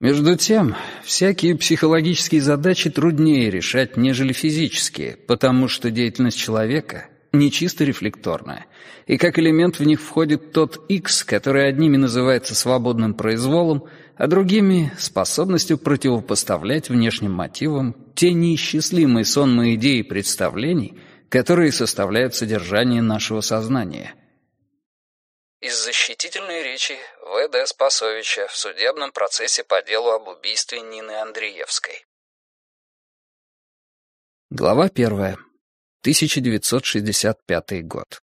Между тем, всякие психологические задачи труднее решать, нежели физические, потому что деятельность человека не чисто рефлекторная, и как элемент в них входит тот X, который одними называется свободным произволом, а другими — способностью противопоставлять внешним мотивам те неисчислимые сонные идеи и представлений, которые составляют содержание нашего сознания — из защитительной речи В.Д. Спасовича в судебном процессе по делу об убийстве Нины Андреевской. Глава первая. 1965 год.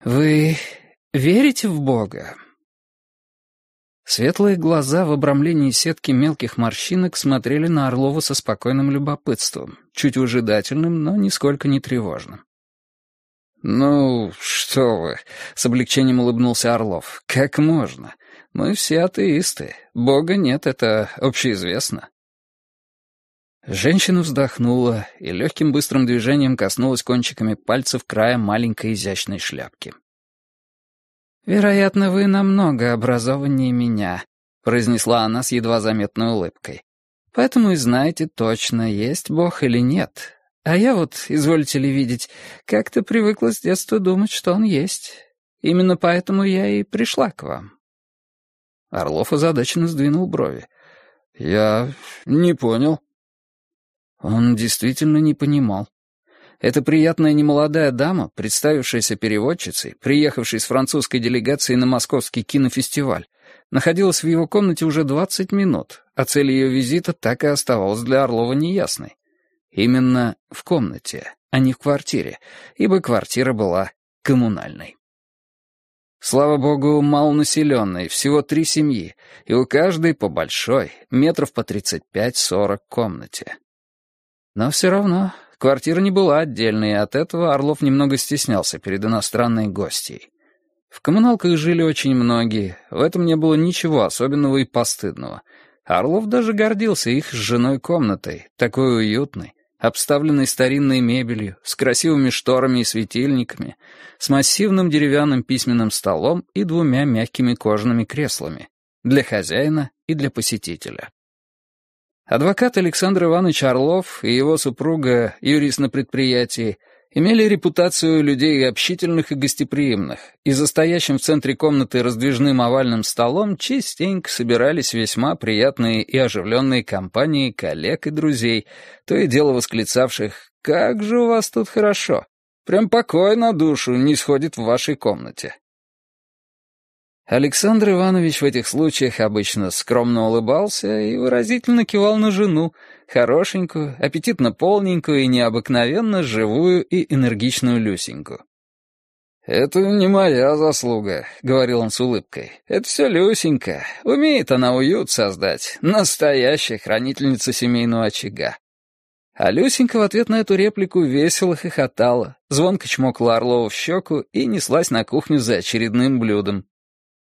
«Вы верите в Бога?» Светлые глаза в обрамлении сетки мелких морщинок смотрели на Орлова со спокойным любопытством, чуть ужидательным, но нисколько не тревожным. «Ну, что вы!» — с облегчением улыбнулся Орлов. «Как можно? Мы все атеисты. Бога нет, это общеизвестно». Женщина вздохнула и легким быстрым движением коснулась кончиками пальцев края маленькой изящной шляпки. «Вероятно, вы намного образованнее меня», — произнесла она с едва заметной улыбкой. «Поэтому и знаете точно, есть Бог или нет. А я вот, извольте ли видеть, как-то привыкла с детства думать, что он есть. Именно поэтому я и пришла к вам». Орлов озадаченно сдвинул брови. «Я не понял». Он действительно не понимал. Эта приятная немолодая дама, представившаяся переводчицей, приехавшей с французской делегацией на московский кинофестиваль, находилась в его комнате уже 20 минут, а цель ее визита так и оставалась для Орлова неясной. Именно в комнате, а не в квартире, ибо квартира была коммунальной. Слава богу, малонаселенной, всего три семьи, и у каждой по большой, метров по 35-40 комнате. Но все равно квартира не была отдельной, и от этого Орлов немного стеснялся перед иностранной гостьей. В коммуналках жили очень многие, в этом не было ничего особенного и постыдного. Орлов даже гордился их с женой комнатой, такой уютной, обставленный старинной мебелью, с красивыми шторами и светильниками, с массивным деревянным письменным столом и двумя мягкими кожаными креслами для хозяина и для посетителя. Адвокат Александр Иванович Орлов и его супруга, юрист на предприятии, имели репутацию людей общительных и гостеприимных, и за стоящим в центре комнаты раздвижным овальным столом частенько собирались весьма приятные и оживленные компании коллег и друзей, то и дело восклицавших «Как же у вас тут хорошо! Прям покой на душу не сходит в вашей комнате!» Александр Иванович в этих случаях обычно скромно улыбался и выразительно кивал на жену, хорошенькую, аппетитно полненькую и необыкновенно живую и энергичную Люсеньку. «Это не моя заслуга», — говорил он с улыбкой. «Это все Люсенька. Умеет она уют создать. Настоящая хранительница семейного очага». А Люсенька в ответ на эту реплику весело хохотала, звонко чмокла Орлова в щеку и неслась на кухню за очередным блюдом,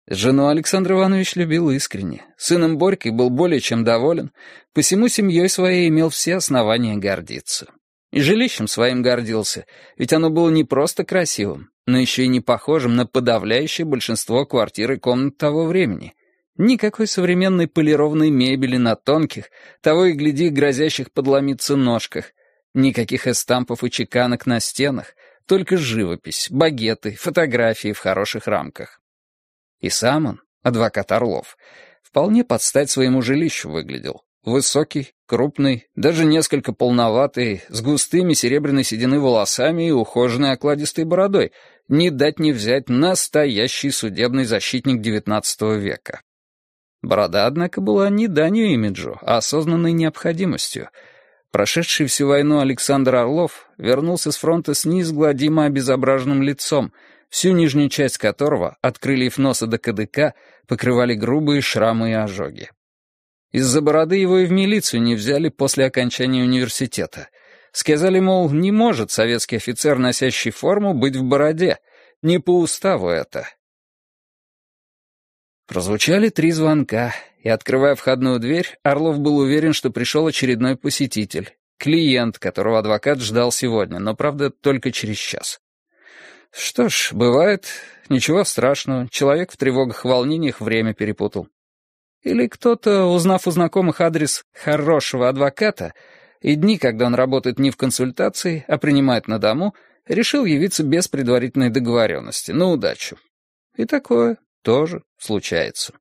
Жену Александр Иванович любил искренне, сыном Борькой был более чем доволен, посему семьей своей имел все основания гордиться. И жилищем своим гордился, ведь оно было не просто красивым, но еще и не похожим на подавляющее большинство квартир и комнат того времени. Никакой современной полированной мебели на тонких, того и гляди, грозящих подломиться ножках, никаких эстампов и чеканок на стенах, только живопись, багеты, фотографии в хороших рамках. И сам он, адвокат Орлов, вполне под стать своему жилищу выглядел. Высокий, крупный, даже несколько полноватый, с густыми серебряной седины волосами и ухоженной окладистой бородой, не дать не взять настоящий судебный защитник XIX века. Борода, однако, была не данью имиджу, а осознанной необходимостью. Прошедший всю войну Александр Орлов вернулся с фронта с неизгладимо обезображенным лицом — всю нижнюю часть которого, от крыльев носа до кадыка, покрывали грубые шрамы и ожоги. Из-за бороды его и в милицию не взяли после окончания университета. Сказали, мол, не может советский офицер, носящий форму, быть в бороде. Не по уставу это. Прозвучали три звонка, и, открывая входную дверь, Орлов был уверен, что пришел очередной посетитель, клиент, которого адвокат ждал сегодня, но, правда, только через час. Что ж, бывает. Ничего страшного. Человек в тревогах, волнениях время перепутал. Или кто-то, узнав у знакомых адрес хорошего адвоката и дни, когда он работает не в консультации, а принимает на дому, решил явиться без предварительной договоренности, на удачу. И такое тоже случается.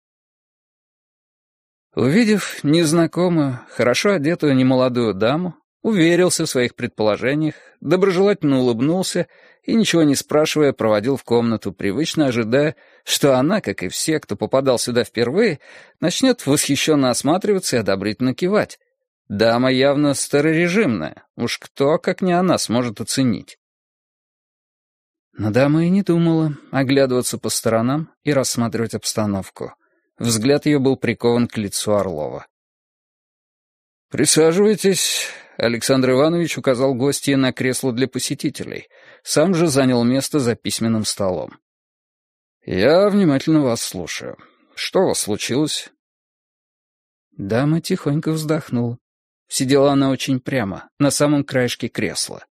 Увидев незнакомую, хорошо одетую немолодую даму, уверился в своих предположениях, доброжелательно улыбнулся и, ничего не спрашивая, проводил в комнату, привычно ожидая, что она, как и все, кто попадал сюда впервые, начнет восхищенно осматриваться и одобрительно кивать. Дама явно старорежимная, уж кто, как не она, сможет оценить. Но дама и не думала оглядываться по сторонам и рассматривать обстановку. Взгляд ее был прикован к лицу Орлова. «Присаживайтесь», — Александр Иванович указал гостье на кресло для посетителей, сам же занял место за письменным столом. «Я внимательно вас слушаю. Что у вас случилось?» Дама тихонько вздохнула. Сидела она очень прямо, на самом краешке кресла.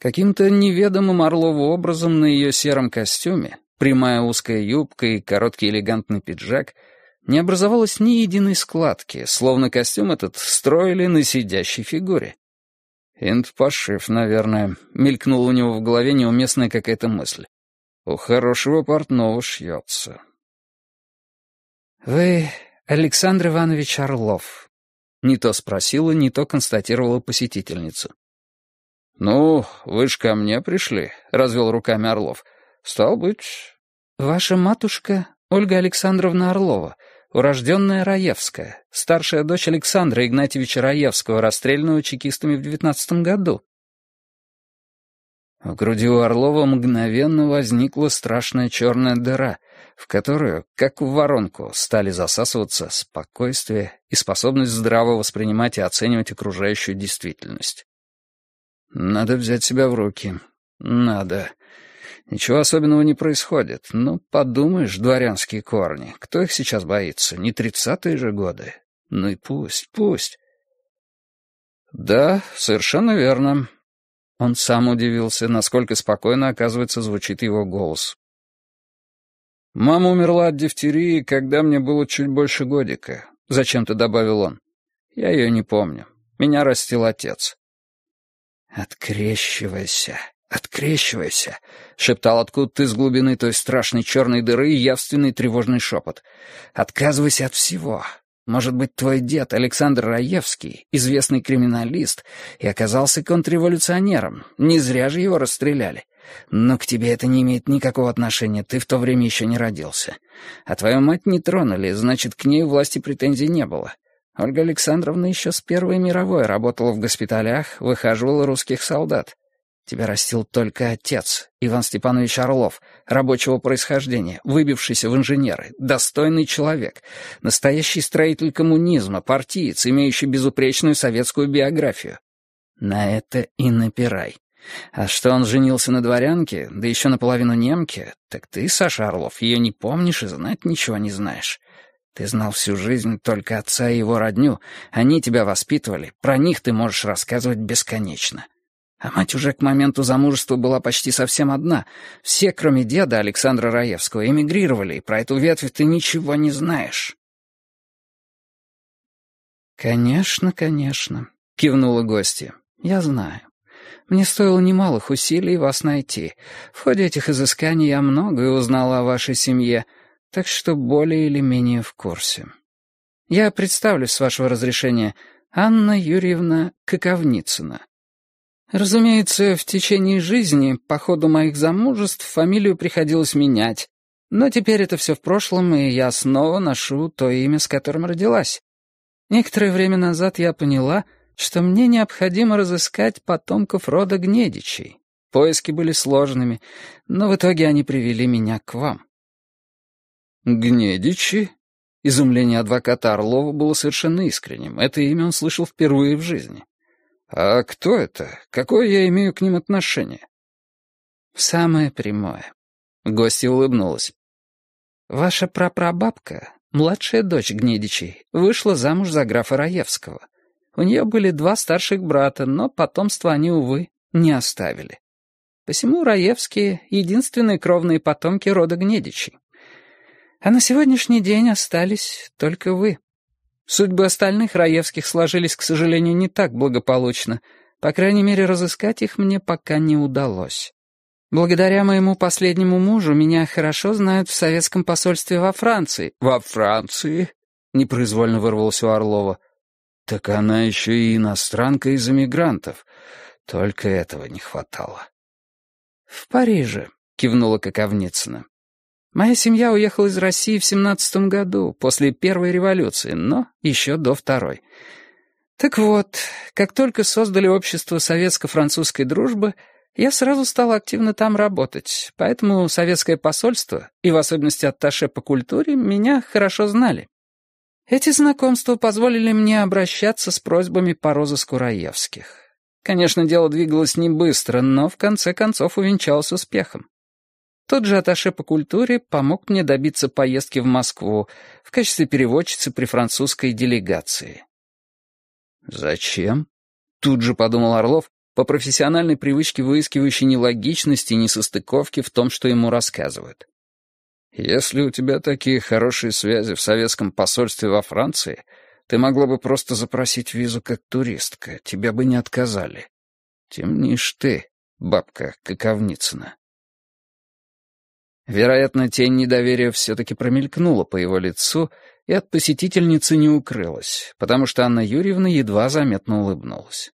Каким-то неведомым орловым образом на ее сером костюме, прямая узкая юбка и короткий элегантный пиджак — не образовалось ни единой складки, словно костюм этот строили на сидящей фигуре. «Инт пошив, наверное», — мелькнула у него в голове неуместная какая-то мысль. «У хорошего портного шьется». «Вы Александр Иванович Орлов?» — не то спросила, не то констатировала посетительница. «Ну, вы ж ко мне пришли», — развел руками Орлов. «Стал быть...» «Ваша матушка Ольга Александровна Орлова», урожденная Раевская, старшая дочь Александра Игнатьевича Раевского, расстрелянного чекистами в девятнадцатом году. В груди у Орлова мгновенно возникла страшная черная дыра, в которую, как в воронку, стали засасываться спокойствие и способность здраво воспринимать и оценивать окружающую действительность. «Надо взять себя в руки. Надо. Ничего особенного не происходит. Ну, подумаешь, дворянские корни. Кто их сейчас боится? Не тридцатые же годы. Ну и пусть, пусть. Да, совершенно верно. Он сам удивился, насколько спокойно, оказывается, звучит его голос. «Мама умерла от дифтерии, когда мне было чуть больше годика», — зачем-то добавил он. «Я ее не помню. Меня растил отец». «Открещивайся», «Открещивайся!» — шептал откуда-то из глубины той страшной черной дыры явственный тревожный шепот. «Отказывайся от всего. Может быть, твой дед Александр Раевский, известный криминалист, и оказался контрреволюционером. Не зря же его расстреляли. Но к тебе это не имеет никакого отношения, ты в то время еще не родился. А твою мать не тронули, значит, к ней власти претензий не было. Ольга Александровна еще с Первой мировой работала в госпиталях, выхаживала русских солдат. Тебя растил только отец, Иван Степанович Орлов, рабочего происхождения, выбившийся в инженеры, достойный человек, настоящий строитель коммунизма, партиец, имеющий безупречную советскую биографию. На это и напирай. А что он женился на дворянке, да еще наполовину немке, так ты, Саша Орлов, ее не помнишь и знать ничего не знаешь. Ты знал всю жизнь только отца и его родню, они тебя воспитывали, про них ты можешь рассказывать бесконечно. А мать уже к моменту замужества была почти совсем одна. Все, кроме деда Александра Раевского, эмигрировали, и про эту ветвь ты ничего не знаешь. «Конечно, конечно», — кивнула гостья. «Я знаю. Мне стоило немалых усилий вас найти. В ходе этих изысканий я многое узнала о вашей семье, так что более или менее в курсе. Я представлюсь, с вашего разрешения, Анна Юрьевна Коковницына». Разумеется, в течение жизни, по ходу моих замужеств, фамилию приходилось менять. Но теперь это все в прошлом, и я снова ношу то имя, с которым родилась. Некоторое время назад я поняла, что мне необходимо разыскать потомков рода Гнедичей. Поиски были сложными, но в итоге они привели меня к вам. «Гнедичи?» Изумление адвоката Орлова было совершенно искренним. Это имя он слышал впервые в жизни. «А кто это? Какое я имею к ним отношение?» «Самое прямое». Гостья улыбнулась. «Ваша прапрабабка, младшая дочь Гнедичей, вышла замуж за графа Раевского. У нее были два старших брата, но потомство они, увы, не оставили. Посему Раевские — единственные кровные потомки рода Гнедичей. А на сегодняшний день остались только вы». Судьбы остальных Раевских сложились, к сожалению, не так благополучно. По крайней мере, разыскать их мне пока не удалось. Благодаря моему последнему мужу меня хорошо знают в советском посольстве во Франции». «Во Франции?» — непроизвольно вырвался у Орлова. «Так она еще и иностранка из эмигрантов. Только этого не хватало». «В Париже», — кивнула Коковницына. Моя семья уехала из России в семнадцатом году, после первой революции, но еще до второй. Так вот, как только создали общество советско-французской дружбы, я сразу стал активно там работать, поэтому советское посольство, и в особенности атташе по культуре, меня хорошо знали. Эти знакомства позволили мне обращаться с просьбами по розыску Раевских. Конечно, дело двигалось не быстро, но в конце концов увенчалось успехом. Тот же аташе по культуре помог мне добиться поездки в Москву в качестве переводчицы при французской делегации. «Зачем?» — тут же подумал Орлов, по профессиональной привычке выискивающий нелогичности и несостыковки в том, что ему рассказывают. «Если у тебя такие хорошие связи в советском посольстве во Франции, ты могла бы просто запросить визу как туристка, тебя бы не отказали. Темнишь ты, бабка Каковницына». Вероятно, тень недоверия все-таки промелькнула по его лицу и от посетительницы не укрылась, потому что Анна Юрьевна едва заметно улыбнулась.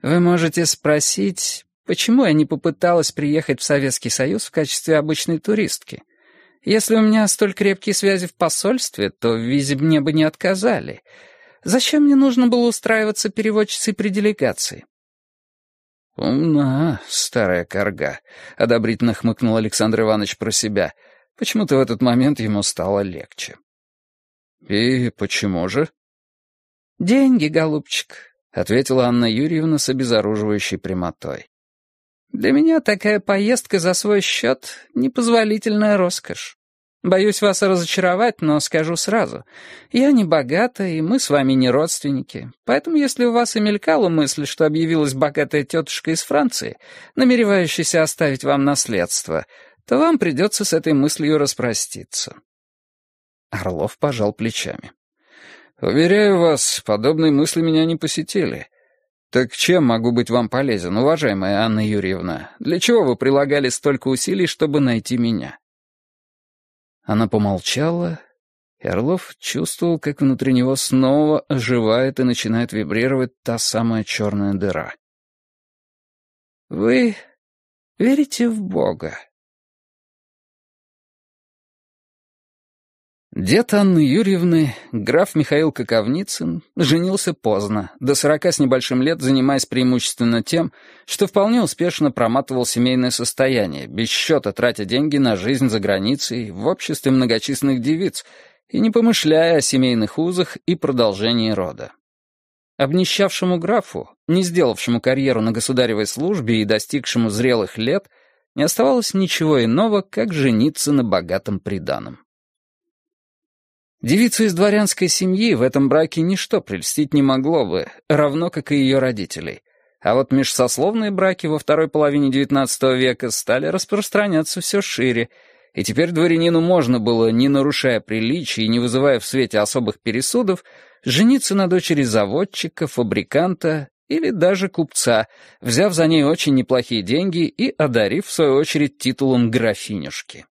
«Вы можете спросить, почему я не попыталась приехать в Советский Союз в качестве обычной туристки? Если у меня столь крепкие связи в посольстве, то в визе мне бы не отказали. Зачем мне нужно было устраиваться переводчицей при делегации? «Умна, старая корга», — одобрительно хмыкнул Александр Иванович про себя. Почему-то в этот момент ему стало легче. «И почему же?» «Деньги, голубчик», — ответила Анна Юрьевна с обезоруживающей прямотой. «Для меня такая поездка за свой счет — непозволительная роскошь. Боюсь вас разочаровать, но скажу сразу. Я не богата, и мы с вами не родственники. Поэтому если у вас и мелькала мысль, что объявилась богатая тетушка из Франции, намеревающаяся оставить вам наследство, то вам придется с этой мыслью распроститься». Орлов пожал плечами. «Уверяю вас, подобные мысли меня не посетили. Так чем могу быть вам полезен, уважаемая Анна Юрьевна? Для чего вы прилагали столько усилий, чтобы найти меня?» Она помолчала, и Орлов чувствовал, как внутри него снова оживает и начинает вибрировать та самая черная дыра. «Вы верите в Бога?» Дед Анны Юрьевны, граф Михаил Коковницын, женился поздно, до сорока с небольшим лет занимаясь преимущественно тем, что вполне успешно проматывал семейное состояние, без счета тратя деньги на жизнь за границей, в обществе многочисленных девиц, и не помышляя о семейных узах и продолжении рода. Обнищавшему графу, не сделавшему карьеру на государевой службе и достигшему зрелых лет, не оставалось ничего иного, как жениться на богатом приданом. Девицу из дворянской семьи в этом браке ничто прельстить не могло бы, равно как и ее родителей. А вот межсословные браки во второй половине XIX века стали распространяться все шире, и теперь дворянину можно было, не нарушая приличий и не вызывая в свете особых пересудов, жениться на дочери заводчика, фабриканта или даже купца, взяв за ней очень неплохие деньги и одарив, в свою очередь, титулом графинюшки.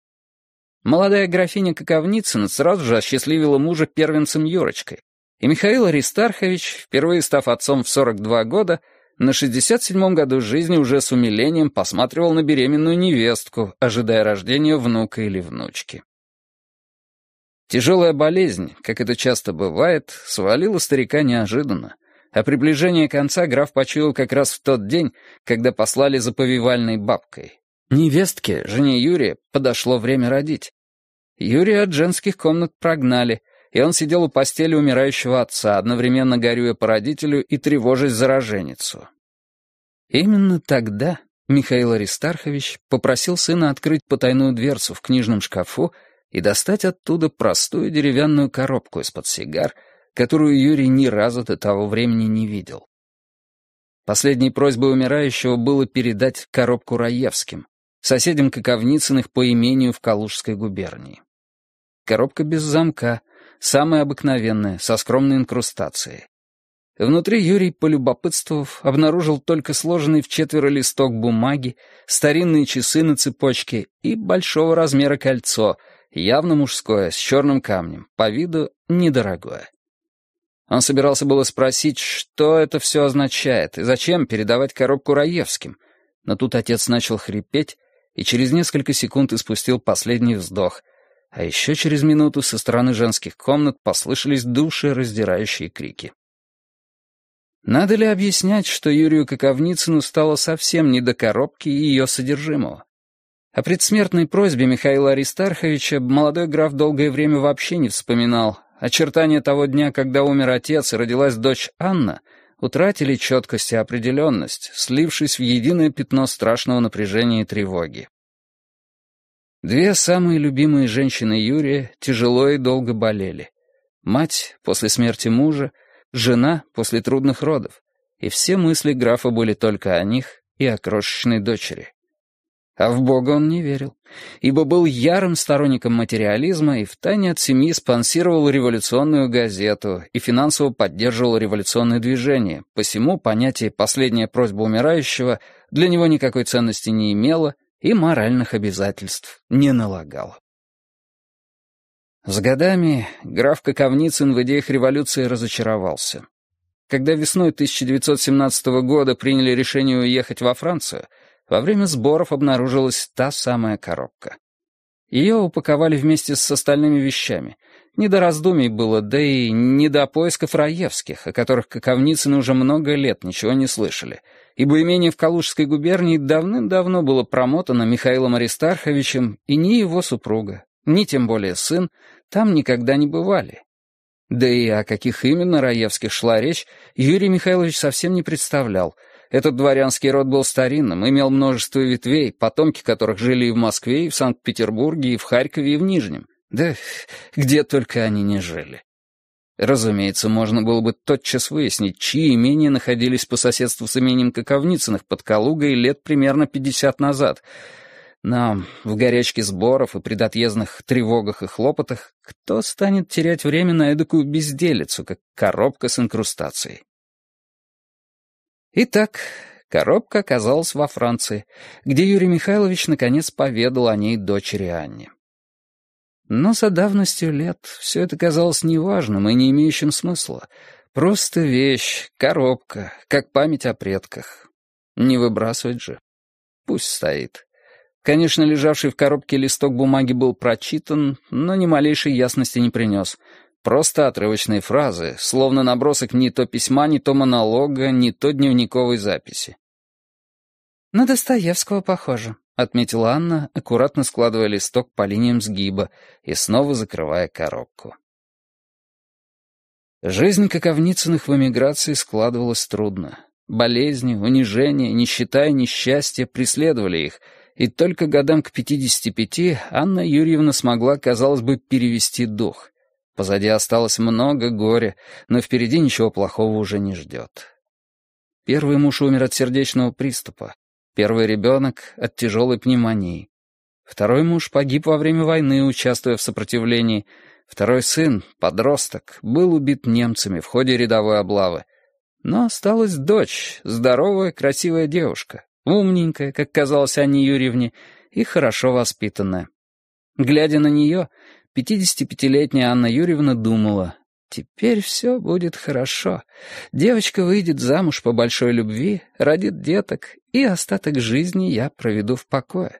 Молодая графиня Коковницына сразу же осчастливила мужа первенцем Юрочкой, и Михаил Аристархович, впервые став отцом в 42 года, на 67-м году жизни уже с умилением посматривал на беременную невестку, ожидая рождения внука или внучки. Тяжелая болезнь, как это часто бывает, свалила старика неожиданно, а приближение конца граф почуял как раз в тот день, когда послали за повивальной бабкой. Невестке, жене Юрия, подошло время родить. Юрия от женских комнат прогнали, и он сидел у постели умирающего отца, одновременно горюя по родителю и тревожась за роженицу. Именно тогда Михаил Аристархович попросил сына открыть потайную дверцу в книжном шкафу и достать оттуда простую деревянную коробку из-под сигар, которую Юрий ни разу до того времени не видел. Последней просьбой умирающего было передать коробку Раевским, соседям Коковницыных по имению в Калужской губернии. Коробка без замка, самая обыкновенная, со скромной инкрустацией. Внутри Юрий, полюбопытствовав, обнаружил только сложенный в четверо листок бумаги, старинные часы на цепочке и большого размера кольцо, явно мужское, с черным камнем, по виду недорогое. Он собирался было спросить, что это все означает и зачем передавать коробку Раевским, но тут отец начал хрипеть, и через несколько секунд испустил последний вздох, а еще через минуту со стороны женских комнат послышались душераздирающие крики. Надо ли объяснять, что Юрию Коковницыну стало совсем не до коробки и ее содержимого? О предсмертной просьбе Михаила Аристарховича молодой граф долгое время вообще не вспоминал. Очертания того дня, когда умер отец и родилась дочь Анна — утратили четкость и определенность, слившись в единое пятно страшного напряжения и тревоги. Две самые любимые женщины Юрия тяжело и долго болели. Мать после смерти мужа, жена после трудных родов. И все мысли графа были только о них и о крошечной дочери. А в Бога он не верил ибо был ярым сторонником материализма и втайне от семьи спонсировал революционную газету и финансово поддерживал революционное движение, посему понятие «последняя просьба умирающего» для него никакой ценности не имело и моральных обязательств не налагало. С годами граф Коковницын в идеях революции разочаровался. Когда весной 1917 года приняли решение уехать во Францию — во время сборов обнаружилась та самая коробка. Ее упаковали вместе с остальными вещами. Не до раздумий было, да и не до поисков раевских, о которых Коковницыны уже много лет ничего не слышали, ибо имение в Калужской губернии давным-давно было промотано Михаилом Аристарховичем, и ни его супруга, ни тем более сын, там никогда не бывали. Да и о каких именно Раевских шла речь, Юрий Михайлович совсем не представлял — этот дворянский род был старинным, имел множество ветвей, потомки которых жили и в Москве, и в Санкт-Петербурге, и в Харькове, и в Нижнем. Да где только они не жили. Разумеется, можно было бы тотчас выяснить, чьи имения находились по соседству с именем Коковницыных под Калугой лет примерно пятьдесят назад. Но в горячке сборов и предотъездных тревогах и хлопотах кто станет терять время на эдакую безделицу, как коробка с инкрустацией? Итак, коробка оказалась во Франции, где Юрий Михайлович наконец поведал о ней дочери Анне. Но за давностью лет все это казалось неважным и не имеющим смысла. Просто вещь, коробка, как память о предках. Не выбрасывать же. Пусть стоит. Конечно, лежавший в коробке листок бумаги был прочитан, но ни малейшей ясности не принес — Просто отрывочные фразы, словно набросок ни то письма, ни то монолога, ни то дневниковой записи. «На Достоевского похоже», — отметила Анна, аккуратно складывая листок по линиям сгиба и снова закрывая коробку. Жизнь Каковницыных в эмиграции складывалась трудно. Болезни, унижения, нищета и несчастье преследовали их, и только годам к 55 Анна Юрьевна смогла, казалось бы, перевести дух — Позади осталось много горя, но впереди ничего плохого уже не ждет. Первый муж умер от сердечного приступа, первый ребенок — от тяжелой пневмонии. Второй муж погиб во время войны, участвуя в сопротивлении. Второй сын, подросток, был убит немцами в ходе рядовой облавы. Но осталась дочь, здоровая, красивая девушка, умненькая, как казалось Анне Юрьевне, и хорошо воспитанная. Глядя на нее, 55-летняя Анна Юрьевна думала, «Теперь все будет хорошо. Девочка выйдет замуж по большой любви, родит деток, и остаток жизни я проведу в покое».